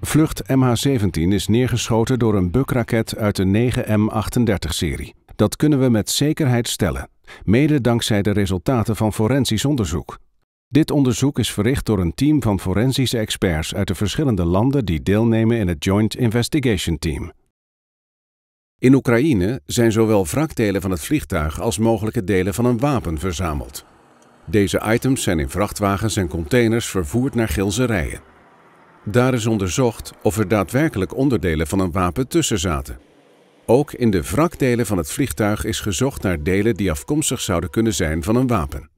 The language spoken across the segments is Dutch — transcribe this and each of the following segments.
Vlucht MH17 is neergeschoten door een bukraket uit de 9M38-serie. Dat kunnen we met zekerheid stellen, mede dankzij de resultaten van forensisch onderzoek. Dit onderzoek is verricht door een team van forensische experts uit de verschillende landen die deelnemen in het Joint Investigation Team. In Oekraïne zijn zowel wrakdelen van het vliegtuig als mogelijke delen van een wapen verzameld. Deze items zijn in vrachtwagens en containers vervoerd naar Gilze-Rijen. Daar is onderzocht of er daadwerkelijk onderdelen van een wapen tussen zaten. Ook in de wrakdelen van het vliegtuig is gezocht naar delen die afkomstig zouden kunnen zijn van een wapen.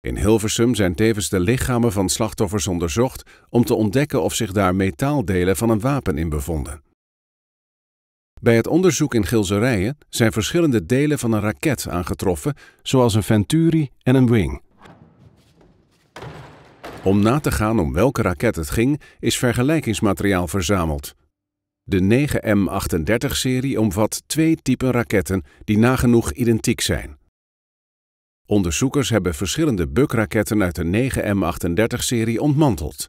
In Hilversum zijn tevens de lichamen van slachtoffers onderzocht om te ontdekken of zich daar metaaldelen van een wapen in bevonden. Bij het onderzoek in Gilserijen zijn verschillende delen van een raket aangetroffen, zoals een Venturi en een Wing. Om na te gaan om welke raket het ging, is vergelijkingsmateriaal verzameld. De 9M38-serie omvat twee typen raketten die nagenoeg identiek zijn. Onderzoekers hebben verschillende bukraketten uit de 9M38-serie ontmanteld.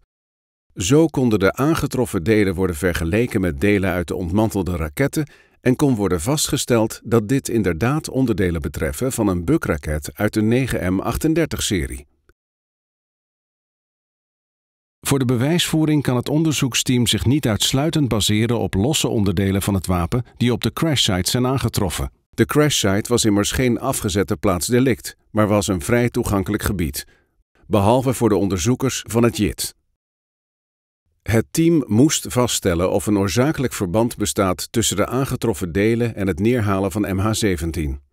Zo konden de aangetroffen delen worden vergeleken met delen uit de ontmantelde raketten en kon worden vastgesteld dat dit inderdaad onderdelen betreffen van een bukraket uit de 9M38-serie. Voor de bewijsvoering kan het onderzoeksteam zich niet uitsluitend baseren op losse onderdelen van het wapen die op de crashsite zijn aangetroffen. De crashsite was immers geen afgezette plaats delict, maar was een vrij toegankelijk gebied, behalve voor de onderzoekers van het JIT. Het team moest vaststellen of een oorzakelijk verband bestaat tussen de aangetroffen delen en het neerhalen van MH17.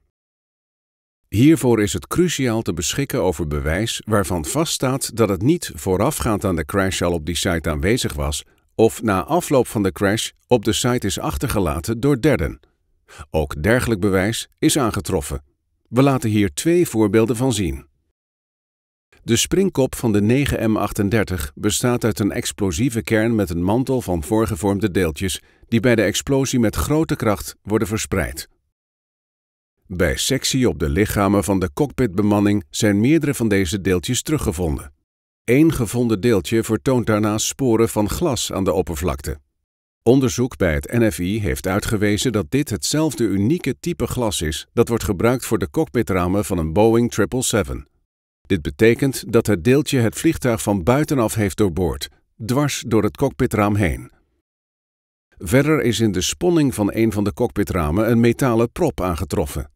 Hiervoor is het cruciaal te beschikken over bewijs waarvan vaststaat dat het niet voorafgaand aan de crash al op die site aanwezig was of na afloop van de crash op de site is achtergelaten door derden. Ook dergelijk bewijs is aangetroffen. We laten hier twee voorbeelden van zien. De springkop van de 9M38 bestaat uit een explosieve kern met een mantel van voorgevormde deeltjes die bij de explosie met grote kracht worden verspreid. Bij sectie op de lichamen van de cockpitbemanning zijn meerdere van deze deeltjes teruggevonden. Eén gevonden deeltje vertoont daarnaast sporen van glas aan de oppervlakte. Onderzoek bij het NFI heeft uitgewezen dat dit hetzelfde unieke type glas is dat wordt gebruikt voor de cockpitramen van een Boeing 777. Dit betekent dat het deeltje het vliegtuig van buitenaf heeft doorboord, dwars door het cockpitraam heen. Verder is in de sponning van een van de cockpitramen een metalen prop aangetroffen.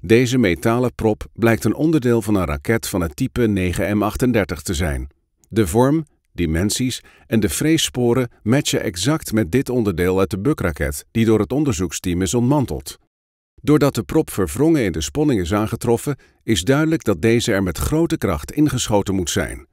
Deze metalen prop blijkt een onderdeel van een raket van het type 9M38 te zijn. De vorm, dimensies en de vreessporen matchen exact met dit onderdeel uit de bukraket, die door het onderzoeksteam is ontmanteld. Doordat de prop verwrongen in de sponning is aangetroffen, is duidelijk dat deze er met grote kracht ingeschoten moet zijn.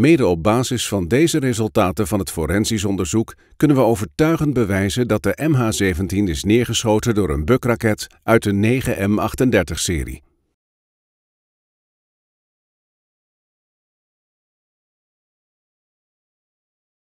Mede op basis van deze resultaten van het forensisch onderzoek kunnen we overtuigend bewijzen dat de MH17 is neergeschoten door een bukraket uit de 9M38-serie.